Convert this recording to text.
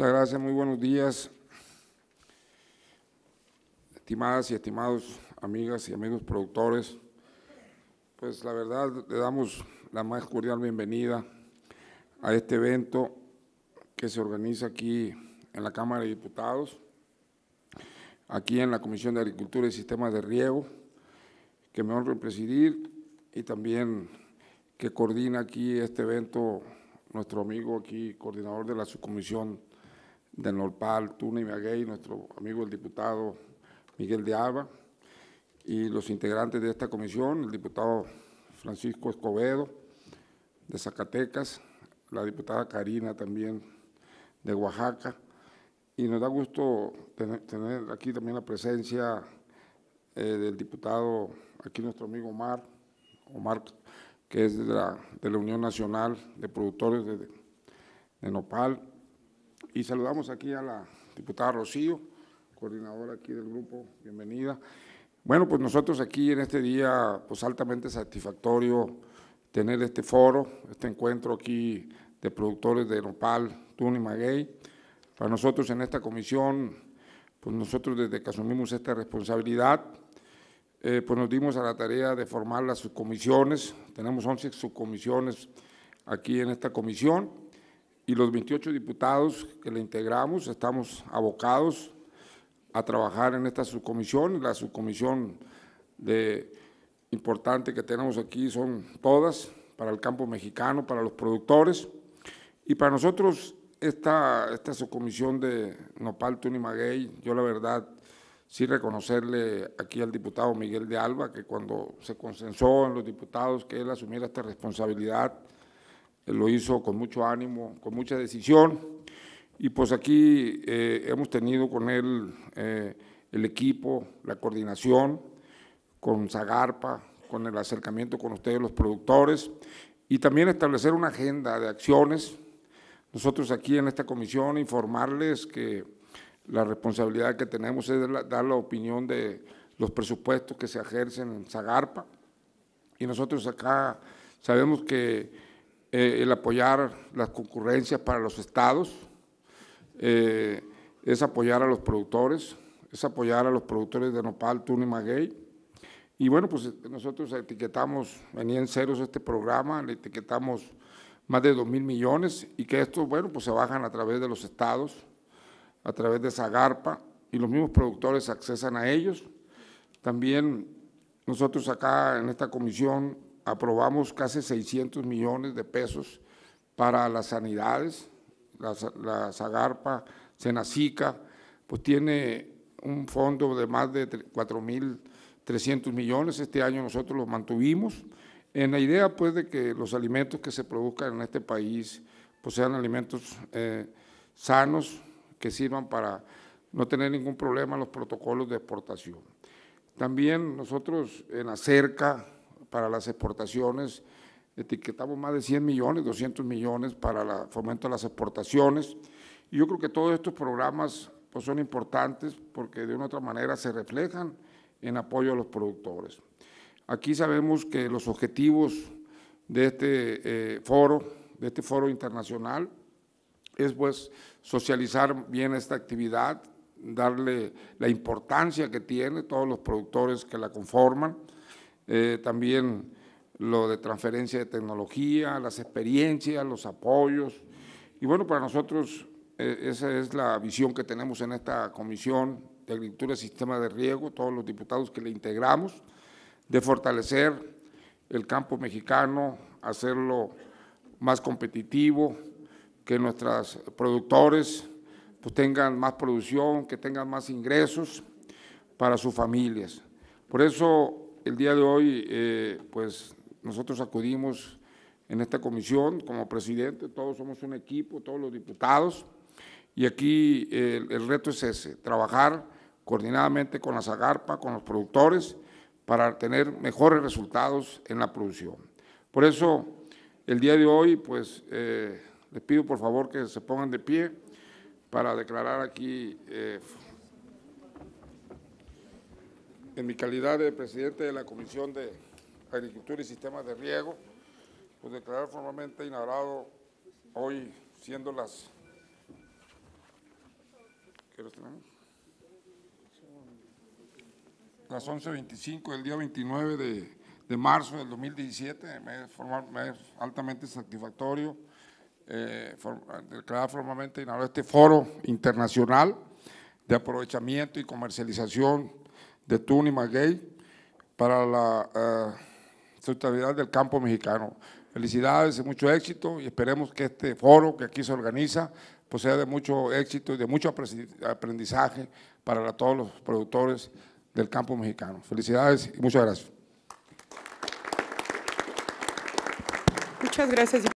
Muchas gracias, muy buenos días. Estimadas y estimados amigas y amigos productores, pues la verdad le damos la más cordial bienvenida a este evento que se organiza aquí en la Cámara de Diputados, aquí en la Comisión de Agricultura y Sistemas de Riego, que me honro presidir y también que coordina aquí este evento nuestro amigo aquí, coordinador de la subcomisión del Norpal, Tuna y Maguey, nuestro amigo el diputado Miguel de Alba, y los integrantes de esta comisión, el diputado Francisco Escobedo de Zacatecas, la diputada Karina también de Oaxaca, y nos da gusto tener, aquí también la presencia eh, del diputado, aquí nuestro amigo Omar, Omar, que es de la, Unión Nacional de Productores de Nopal, y saludamos aquí a la diputada Rocío, coordinadora aquí del grupo, bienvenida. Bueno, pues nosotros aquí en este día, pues altamente satisfactorio tener este foro, este encuentro aquí de productores de Nopal, Tuna y Maguey. Para nosotros en esta comisión, pues nosotros desde que asumimos esta responsabilidad, eh, pues nos dimos a la tarea de formar las subcomisiones, tenemos 11 subcomisiones aquí en esta comisión, y los 28 diputados que le integramos estamos abocados a trabajar en esta subcomisión. La subcomisión de, importante que tenemos aquí son todas para el campo mexicano, para los productores. Y para nosotros esta, esta subcomisión de Nopal Tunimaguey, yo la verdad sí reconocerle aquí al diputado Miguel de Alba que cuando se consensó en los diputados que él asumiera esta responsabilidad, eh, lo hizo con mucho ánimo, con mucha decisión. Y pues aquí eh, hemos tenido con él eh, el equipo, la coordinación, con Zagarpa, con el acercamiento con ustedes los productores y también establecer una agenda de acciones. Nosotros aquí en esta comisión informarles que la responsabilidad que tenemos es dar la opinión de los presupuestos que se ejercen en Zagarpa y nosotros acá sabemos que eh, el apoyar las concurrencias para los estados, eh, es apoyar a los productores, es apoyar a los productores de nopal, tuna y maguey. Y bueno, pues nosotros etiquetamos, venía en ceros este programa, le etiquetamos más de 2 mil millones y que estos, bueno, pues se bajan a través de los estados, a través de Zagarpa y los mismos productores accesan a ellos. También nosotros acá en esta comisión aprobamos casi 600 millones de pesos para las sanidades, la, la Zagarpa, Senacica, pues tiene un fondo de más de 4.300 millones, este año nosotros lo mantuvimos, en la idea pues de que los alimentos que se produzcan en este país pues sean alimentos eh, sanos, que sirvan para no tener ningún problema en los protocolos de exportación. También nosotros en la cerca para las exportaciones, etiquetamos más de 100 millones, 200 millones para el fomento de las exportaciones. Y yo creo que todos estos programas pues, son importantes porque de una u otra manera se reflejan en apoyo a los productores. Aquí sabemos que los objetivos de este eh, foro, de este foro internacional, es pues socializar bien esta actividad, darle la importancia que tiene todos los productores que la conforman, eh, también lo de transferencia de tecnología, las experiencias, los apoyos. Y bueno, para nosotros eh, esa es la visión que tenemos en esta Comisión de Agricultura y Sistema de Riego, todos los diputados que le integramos, de fortalecer el campo mexicano, hacerlo más competitivo, que nuestros productores pues, tengan más producción, que tengan más ingresos para sus familias. Por eso el día de hoy, eh, pues nosotros acudimos en esta comisión como presidente, todos somos un equipo, todos los diputados, y aquí eh, el, reto es ese, trabajar coordinadamente con la Zagarpa, con los productores, para tener mejores resultados en la producción. Por eso, el día de hoy, pues, eh, les pido por favor que se pongan de pie para declarar aquí en mi calidad de presidente de la Comisión de Agricultura y Sistemas de Riego, pues declarar formalmente inaugurado hoy, siendo las... ¿Qué tenemos? 11.25 del día 29 de, marzo del 2017, me es, altamente satisfactorio eh, declarar formalmente inaugurado este foro internacional de aprovechamiento y comercialización de Tuni Maguey para la eh, sustentabilidad del campo mexicano. Felicidades y mucho éxito y esperemos que este foro que aquí se organiza pues sea de mucho éxito y de mucho aprendizaje para todos los productores del campo mexicano. Felicidades y muchas gracias. Muchas gracias.